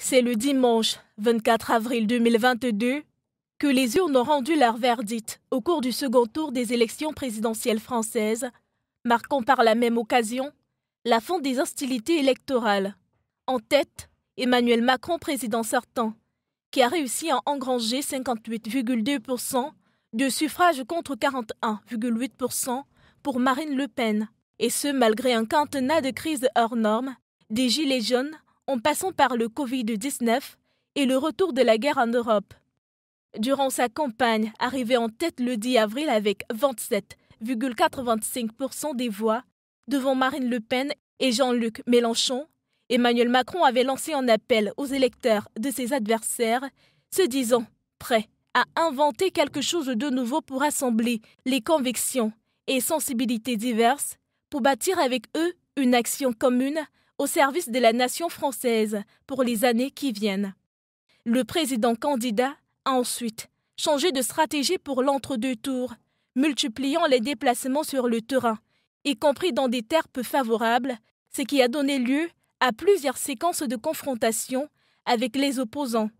C'est le dimanche 24 avril 2022 que les urnes ont rendu leur verdict au cours du second tour des élections présidentielles françaises, marquant par la même occasion la fin des hostilités électorales. En tête, Emmanuel Macron, président sortant, qui a réussi à engranger 58,2% de suffrages contre 41,8% pour Marine Le Pen, et ce malgré un quinquennat de crise hors normes des gilets jaunes en passant par le Covid-19 et le retour de la guerre en Europe. Durant sa campagne, arrivée en tête le 10 avril avec 27,85% des voix, devant Marine Le Pen et Jean-Luc Mélenchon, Emmanuel Macron avait lancé un appel aux électeurs de ses adversaires, se disant prêt à inventer quelque chose de nouveau pour assembler les convictions et sensibilités diverses, pour bâtir avec eux une action commune au service de la nation française pour les années qui viennent. Le président candidat a ensuite changé de stratégie pour l'entre-deux tours, multipliant les déplacements sur le terrain, y compris dans des terres peu favorables, ce qui a donné lieu à plusieurs séquences de confrontation avec les opposants.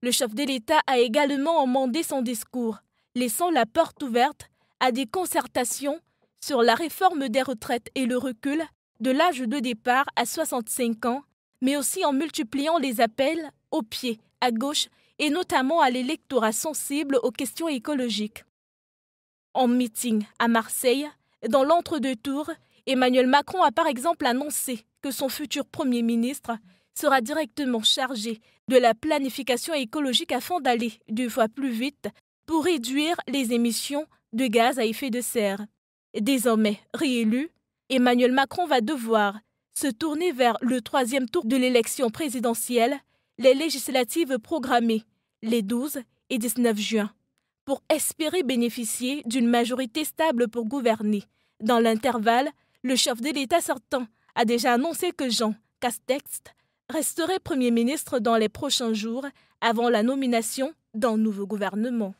Le chef de l'État a également amendé son discours, laissant la porte ouverte à des concertations sur la réforme des retraites et le recul de l'âge de départ à 65 ans, mais aussi en multipliant les appels au pied, à gauche et notamment à l'électorat sensible aux questions écologiques. En meeting à Marseille, dans l'entre-deux-tours, Emmanuel Macron a par exemple annoncé que son futur Premier ministre sera directement chargé de la planification écologique afin d'aller deux fois plus vite pour réduire les émissions de gaz à effet de serre. Désormais réélu, Emmanuel Macron va devoir se tourner vers le troisième tour de l'élection présidentielle, les législatives programmées les 12 et 19 juin, pour espérer bénéficier d'une majorité stable pour gouverner. Dans l'intervalle, le chef de l'État sortant a déjà annoncé que Jean Castex resterait Premier ministre dans les prochains jours avant la nomination d'un nouveau gouvernement.